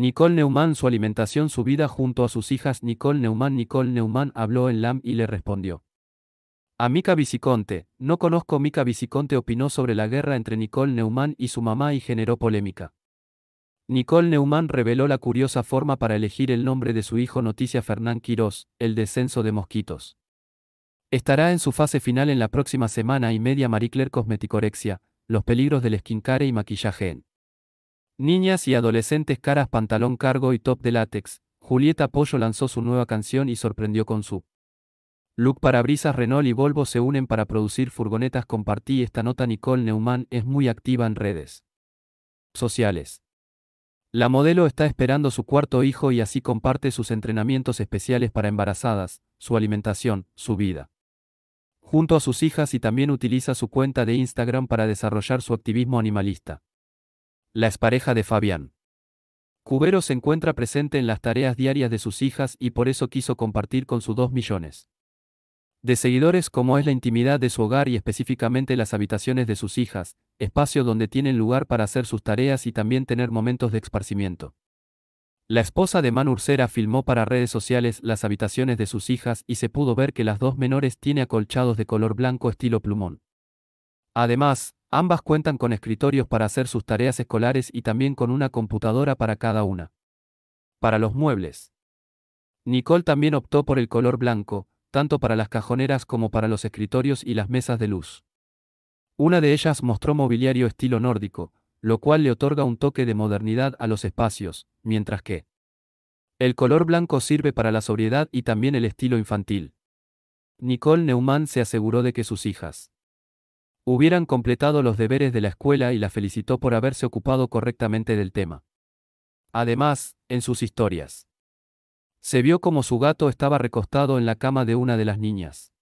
Nicole Neumann su alimentación su vida junto a sus hijas Nicole Neumann Nicole Neumann habló en LAM y le respondió. A Mika Viciconte, no conozco Mica Viciconte opinó sobre la guerra entre Nicole Neumann y su mamá y generó polémica. Nicole Neumann reveló la curiosa forma para elegir el nombre de su hijo Noticia Fernán Quirós, el descenso de mosquitos. Estará en su fase final en la próxima semana y media Marie Claire Cosmeticorexia, los peligros del esquincare y maquillaje en Niñas y adolescentes caras pantalón cargo y top de látex, Julieta Pollo lanzó su nueva canción y sorprendió con su look parabrisas Renault y Volvo se unen para producir furgonetas compartí esta nota Nicole Neumann es muy activa en redes sociales. La modelo está esperando su cuarto hijo y así comparte sus entrenamientos especiales para embarazadas, su alimentación, su vida. Junto a sus hijas y también utiliza su cuenta de Instagram para desarrollar su activismo animalista. La expareja de Fabián. Cubero se encuentra presente en las tareas diarias de sus hijas y por eso quiso compartir con sus dos millones de seguidores como es la intimidad de su hogar y específicamente las habitaciones de sus hijas, espacio donde tienen lugar para hacer sus tareas y también tener momentos de esparcimiento. La esposa de Manu Ursera filmó para redes sociales las habitaciones de sus hijas y se pudo ver que las dos menores tiene acolchados de color blanco estilo plumón. Además, Ambas cuentan con escritorios para hacer sus tareas escolares y también con una computadora para cada una. Para los muebles. Nicole también optó por el color blanco, tanto para las cajoneras como para los escritorios y las mesas de luz. Una de ellas mostró mobiliario estilo nórdico, lo cual le otorga un toque de modernidad a los espacios, mientras que el color blanco sirve para la sobriedad y también el estilo infantil. Nicole Neumann se aseguró de que sus hijas hubieran completado los deberes de la escuela y la felicitó por haberse ocupado correctamente del tema. Además, en sus historias. Se vio como su gato estaba recostado en la cama de una de las niñas.